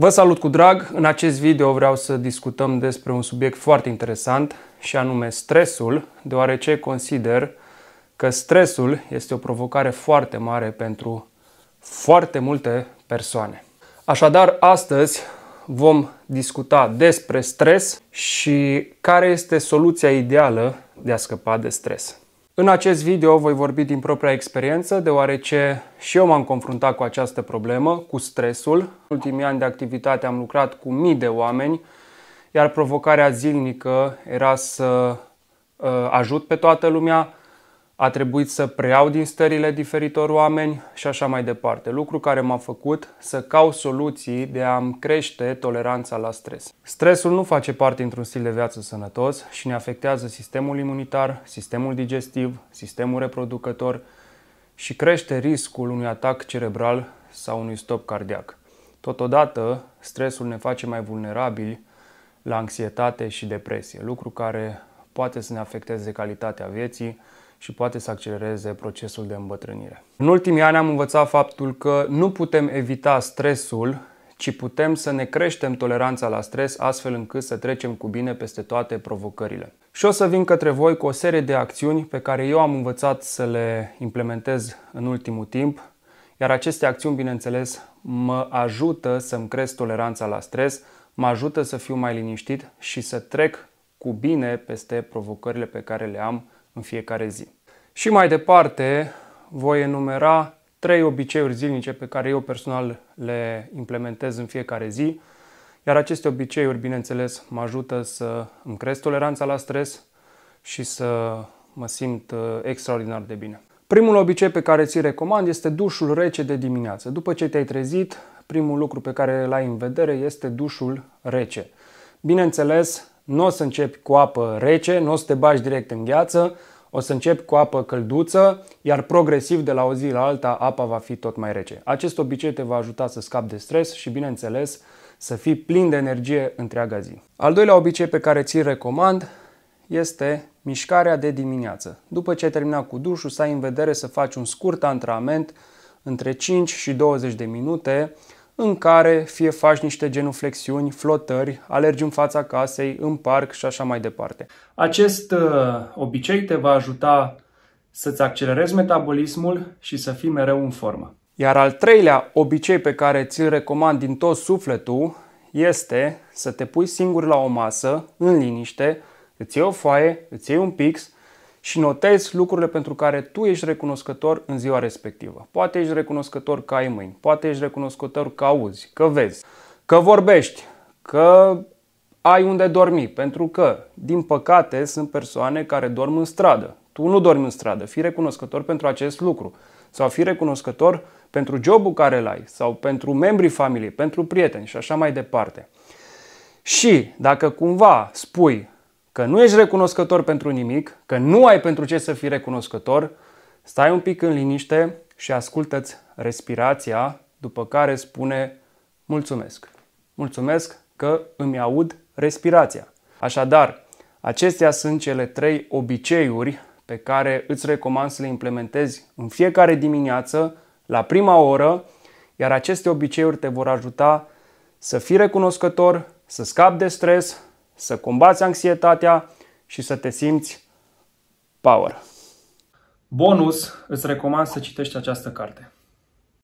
Vă salut cu drag! În acest video vreau să discutăm despre un subiect foarte interesant și anume stresul, deoarece consider că stresul este o provocare foarte mare pentru foarte multe persoane. Așadar, astăzi vom discuta despre stres și care este soluția ideală de a scăpa de stres. În acest video voi vorbi din propria experiență, deoarece și eu m-am confruntat cu această problemă, cu stresul. În ultimii ani de activitate am lucrat cu mii de oameni, iar provocarea zilnică era să uh, ajut pe toată lumea, a trebuit să preiau din stările diferitor oameni și așa mai departe, lucru care m-a făcut să caut soluții de a-mi crește toleranța la stres. Stresul nu face parte într-un stil de viață sănătos și ne afectează sistemul imunitar, sistemul digestiv, sistemul reproducător și crește riscul unui atac cerebral sau unui stop cardiac. Totodată, stresul ne face mai vulnerabili la anxietate și depresie, lucru care poate să ne afecteze calitatea vieții, și poate să accelereze procesul de îmbătrânire. În ultimii ani am învățat faptul că nu putem evita stresul, ci putem să ne creștem toleranța la stres astfel încât să trecem cu bine peste toate provocările. Și o să vin către voi cu o serie de acțiuni pe care eu am învățat să le implementez în ultimul timp, iar aceste acțiuni, bineînțeles, mă ajută să-mi cresc toleranța la stres, mă ajută să fiu mai liniștit și să trec cu bine peste provocările pe care le am în fiecare zi. Și mai departe voi enumera trei obiceiuri zilnice pe care eu personal le implementez în fiecare zi, iar aceste obiceiuri, bineînțeles, mă ajută să îmi cresc toleranța la stres și să mă simt uh, extraordinar de bine. Primul obicei pe care ți-l recomand este dușul rece de dimineață. După ce te-ai trezit, primul lucru pe care l ai în vedere este dușul rece. Bineînțeles, nu o să începi cu apă rece, nu o să te bagi direct în gheață, o să începi cu apă călduță, iar progresiv de la o zi la alta apa va fi tot mai rece. Acest obicei te va ajuta să scapi de stres și, bineînțeles, să fii plin de energie întreaga zi. Al doilea obicei pe care ți-l recomand este mișcarea de dimineață. După ce ai terminat cu dușul, să ai în vedere să faci un scurt antrenament între 5 și 20 de minute, în care fie faci niște genuflexiuni, flotări, alergi în fața casei, în parc și așa mai departe. Acest uh, obicei te va ajuta să-ți accelerezi metabolismul și să fii mereu în formă. Iar al treilea obicei pe care ți-l recomand din tot sufletul este să te pui singur la o masă, în liniște, îți iei o foaie, îți iei un pix și notezi lucrurile pentru care tu ești recunoscător în ziua respectivă. Poate ești recunoscător că ai mâini, poate ești recunoscător că auzi, că vezi, că vorbești, că ai unde dormi, pentru că, din păcate, sunt persoane care dorm în stradă. Tu nu dormi în stradă, fii recunoscător pentru acest lucru sau fii recunoscător pentru jobul care îl ai sau pentru membrii familiei, pentru prieteni și așa mai departe. Și dacă cumva spui că nu ești recunoscător pentru nimic, că nu ai pentru ce să fii recunoscător, stai un pic în liniște și ascultă-ți respirația, după care spune mulțumesc. Mulțumesc că îmi aud respirația. Așadar, acestea sunt cele trei obiceiuri pe care îți recomand să le implementezi în fiecare dimineață, la prima oră, iar aceste obiceiuri te vor ajuta să fii recunoscător, să scapi de stres, să combați anxietatea și să te simți power. Bonus, îți recomand să citești această carte.